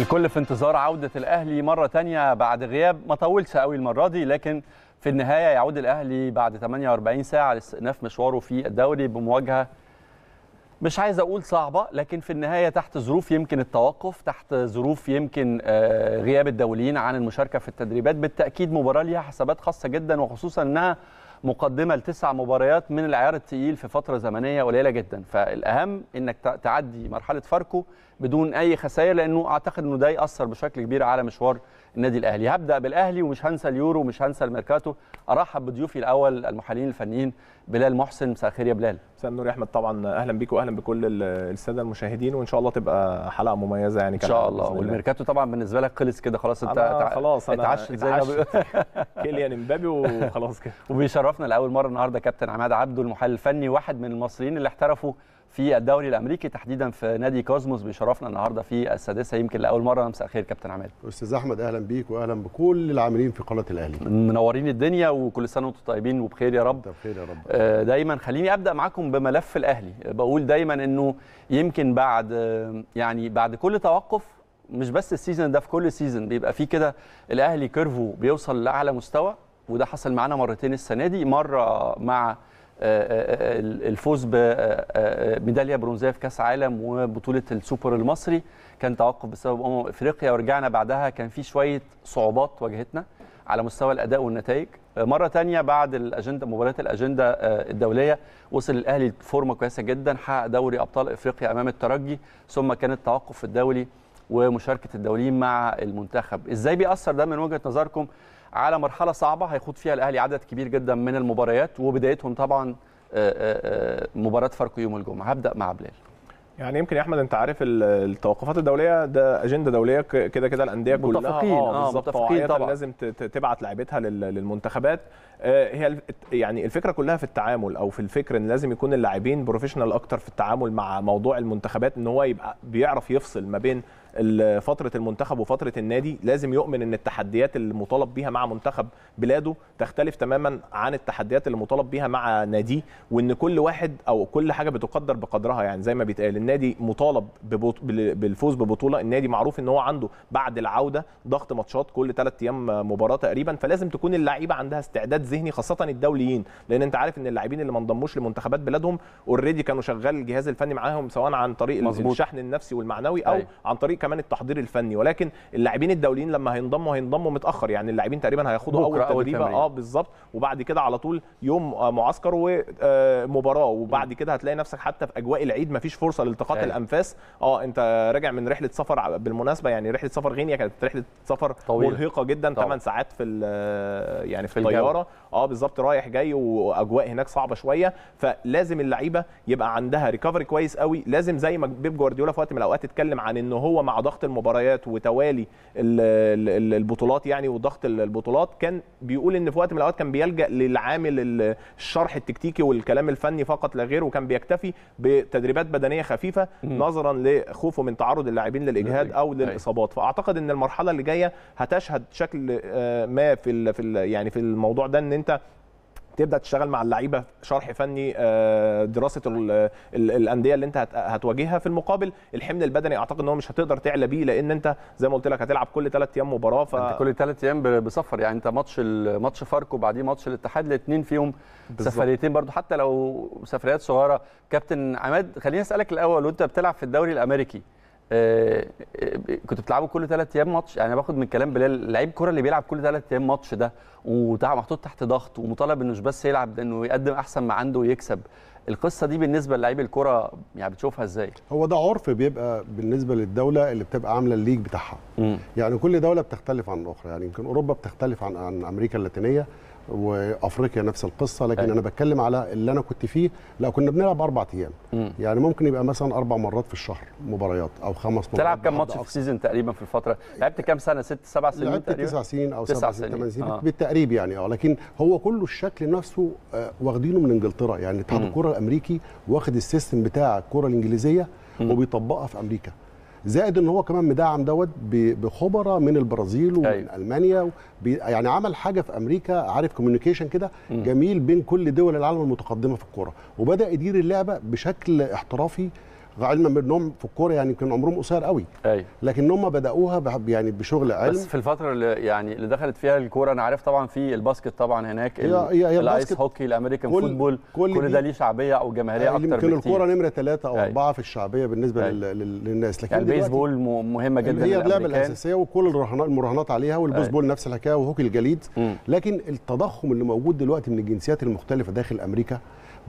الكل في انتظار عودة الأهلي مرة تانية بعد غياب ما طولش قوي المرة دي لكن في النهاية يعود الأهلي بعد 48 ساعة لاستئناف مشواره في الدوري بمواجهة مش عايز أقول صعبة لكن في النهاية تحت ظروف يمكن التوقف تحت ظروف يمكن آه، غياب الدوليين عن المشاركة في التدريبات بالتأكيد مباراة ليها حسابات خاصة جدا وخصوصا أنها مقدمه لتسع مباريات من العيار التقيل في فتره زمنيه قليله جدا فالاهم انك تعدي مرحله فاركو بدون اي خسائر لانه اعتقد انه ده ياثر بشكل كبير على مشوار النادي الاهلي هبدا بالاهلي ومش هنسى اليورو ومش هنسى الميركاتو ارحب بضيوفي الاول المحللين الفنيين بلال محسن مساء الخير يا بلال مساء النور يا احمد طبعا اهلا بيك واهلا بكل الساده المشاهدين وان شاء الله تبقى حلقه مميزه يعني ان شاء الله والميركاتو طبعا بالنسبه لك خلص كده خلاص انت أنا خلاص انا اتعشت زي ما كيليان امبابي وخلاص كده وبيشرفنا لاول مره النهارده كابتن عماد عبده المحلل الفني واحد من المصريين اللي احترفوا في الدوري الامريكي تحديدا في نادي كوزموس بيشرفنا النهارده في السادسه يمكن لاول مره مساء الخير كابتن عماد استاذ احمد اهلا بيك واهلا بكل العاملين في قناه الاهلي منورين الدنيا وكل سنه وانتم طيبين وبخير يا رب طيب، بخير يا رب آه، دايما خليني ابدا معاكم بملف الاهلي بقول دايما انه يمكن بعد آه، يعني بعد كل توقف مش بس السيزون ده في كل سيزون بيبقى فيه كده الاهلي كيرفو بيوصل لاعلى مستوى وده حصل معانا مرتين السنه دي مره مع آه، آه، آه، الفوز بميداليه برونزيه في كاس عالم وبطوله السوبر المصري كان توقف بسبب امم افريقيا ورجعنا بعدها كان في شويه صعوبات واجهتنا على مستوى الاداء والنتائج مره ثانيه بعد الاجنده مباريات الاجنده الدوليه وصل الاهلي فورمه كويسه جدا حقق دوري ابطال افريقيا امام الترجي ثم كان التوقف الدولي ومشاركه الدوليين مع المنتخب ازاي بيأثر ده من وجهه نظركم على مرحله صعبه هيخوض فيها الاهلي عدد كبير جدا من المباريات وبدايتهم طبعا آه، آه، آه، مباراه فرق يوم الجمعه هبدا مع بلال يعني يمكن يا احمد انت عارف التوقفات الدوليه ده اجنده دوليه كده كده الانديه كلها متفقين اه بالظبط طبعا لازم تبعت لاعبتها للمنتخبات هي يعني الفكره كلها في التعامل او في الفكر ان لازم يكون اللاعبين بروفيشنال اكتر في التعامل مع موضوع المنتخبات ان هو يبقى بيعرف يفصل ما بين فتره المنتخب وفتره النادي لازم يؤمن ان التحديات اللي مطالب بيها مع منتخب بلاده تختلف تماما عن التحديات اللي مطالب بيها مع ناديه وان كل واحد او كل حاجه بتقدر بقدرها يعني زي ما بيتقال النادي مطالب بالفوز ببطوله النادي معروف ان هو عنده بعد العوده ضغط ماتشات كل ثلاث ايام مباراه تقريبا فلازم تكون اللعيبه عندها استعداد ذهني خاصه الدوليين لان انت عارف ان اللاعبين اللي ما انضموش لمنتخبات بلادهم اوريدي كانوا شغال الجهاز الفني معاهم سواء عن طريق مزبوط. الشحن النفسي والمعنوي او أي. أيوه. عن طريق كمان التحضير الفني ولكن اللاعبين الدوليين لما هينضموا هينضموا متاخر يعني اللاعبين تقريبا هياخدوا اول تدريبه اه بالظبط وبعد كده على طول يوم آه، معسكر ومباراه آه، وبعد كده هتلاقي نفسك حتى في اجواء العيد مفيش فرصه لالتقاط أيه. الانفاس اه انت راجع من رحله سفر بالمناسبه يعني رحله سفر غينيا كانت رحله سفر طويل. مرهقه جدا 8 ساعات في آه، يعني في, في الطياره اه بالظبط رايح جاي واجواء هناك صعبه شويه فلازم اللعيبه يبقى عندها ريكفري كويس قوي لازم زي ما بيب جوارديولا في وقت من الاوقات اتكلم عن ان هو مع مع ضغط المباريات وتوالي البطولات يعني وضغط البطولات كان بيقول ان في وقت من الاوقات كان بيلجا للعامل الشرح التكتيكي والكلام الفني فقط لا غير وكان بيكتفي بتدريبات بدنيه خفيفه نظرا لخوفه من تعرض اللاعبين للاجهاد او للاصابات أيوة. فاعتقد ان المرحله اللي جايه هتشهد شكل آه، ما في في يعني في الموضوع ده ان انت تبدا تشتغل مع اللعيبه شرح فني آه، دراسه الانديه اللي انت هتواجهها في المقابل الحمل البدني اعتقد ان هو مش هتقدر تعلى بيه لان انت زي ما قلت لك هتلعب كل ثلاث ايام مباراه ف... انت كل ثلاث ايام بسفر يعني انت ماتش ماتش فاركو وبعديه ماتش الاتحاد الاثنين فيهم سفريتين برضو حتى لو سفريات صغيره كابتن عماد خليني اسالك الاول وانت بتلعب في الدوري الامريكي آه، آه، كنتوا بتلعبوا كل ثلاث ايام ماتش يعني باخد من كلام بلال لعيب كره اللي بيلعب كل ثلاث ايام ماتش ده ومحطوط تحت ضغط ومطالب انه مش بس يلعب انه يقدم احسن ما عنده ويكسب القصه دي بالنسبه للعيب الكوره يعني بتشوفها ازاي هو ده عرف بيبقى بالنسبه للدوله اللي بتبقى عامله الليج بتاعها مم. يعني كل دوله بتختلف عن الاخرى يعني يمكن اوروبا بتختلف عن عن امريكا اللاتينيه وافريقيا نفس القصه لكن أي. أيوة. انا بتكلم على اللي انا كنت فيه لا كنا بنلعب اربع ايام يعني ممكن يبقى مثلا اربع مرات في الشهر مباريات او خمس مرات تلعب كام ماتش في السيزون تقريبا في الفتره لعبت كام سنه ست سبع سنين لعبت تقريبا تسع سنين او سبع سنين ثمان سنين آه. بالتقريب يعني اه لكن هو كله الشكل نفسه آه واخدينه من انجلترا يعني اتحاد الكره الامريكي واخد السيستم بتاع الكره الانجليزيه وبيطبقها في امريكا زائد ان هو كمان مدعم دوت بخبراء من البرازيل ومن أي. أيوه. المانيا يعني عمل حاجه في امريكا عارف كوميونيكيشن كده جميل بين كل دول العالم المتقدمه في الكوره وبدا يدير اللعبه بشكل احترافي علما منهم في الكوره يعني كان عمرهم قصير قوي أي. أيوة. لكن هم بداوها يعني بشغل علم بس في الفتره اللي يعني اللي دخلت فيها الكوره انا عارف طبعا في الباسكت طبعا هناك الايس هوكي الامريكان كل فوتبول كل, كل ده ليه شعبيه او جماهيريه اكتر بكتير يمكن الكوره نمره ثلاثه او أيوة. اربعه في الشعبيه بالنسبه أي. أيوة. للناس لكن يعني البيسبول مهمه جدا هي اللعبه الاساسيه وكل المراهنات عليها والبيسبول نفس الحكايه وهوكي الجليد لكن التضخم اللي موجود دلوقتي من الجنسيات المختلفه داخل امريكا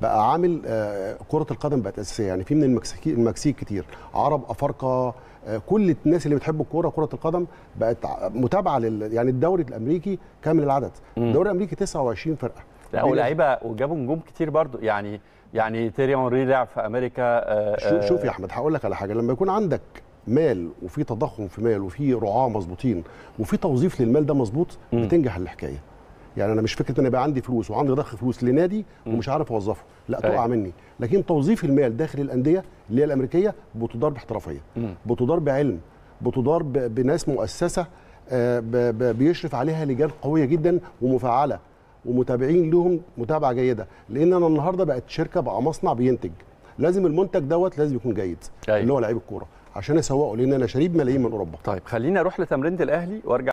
بقى عامل آه، كره القدم بقت اساسيه يعني في من المكسيك المكسيك كتير عرب افارقه آه، كل الناس اللي بتحب الكوره كره القدم بقت متابعه لل يعني الدوري الامريكي كامل العدد الدوري الامريكي 29 فرقه لا ولاعيبه وجابوا نجوم كتير برضو يعني يعني تيري اونري لعب في امريكا آه، شوف يا احمد هقول لك على حاجه لما يكون عندك مال وفي تضخم في مال وفي رعاه مظبوطين وفي توظيف للمال ده مظبوط بتنجح الحكايه يعني انا مش فكره ان يبقى عندي فلوس وعندي ضخ فلوس لنادي ومش عارف اوظفه لا أيوة. تقع مني لكن توظيف المال داخل الانديه اللي هي الامريكيه بتدار باحترافيه بتدار بعلم بتدار بناس مؤسسه آه، بيشرف عليها لجان قويه جدا ومفعله ومتابعين لهم متابعه جيده لان انا النهارده بقت شركه بقى مصنع بينتج لازم المنتج دوت لازم يكون جيد أيوة. اللي هو لعيب الكوره عشان اسوقه لان انا شريب ملايين من اوروبا طيب خليني اروح لتمرينه الاهلي وارجع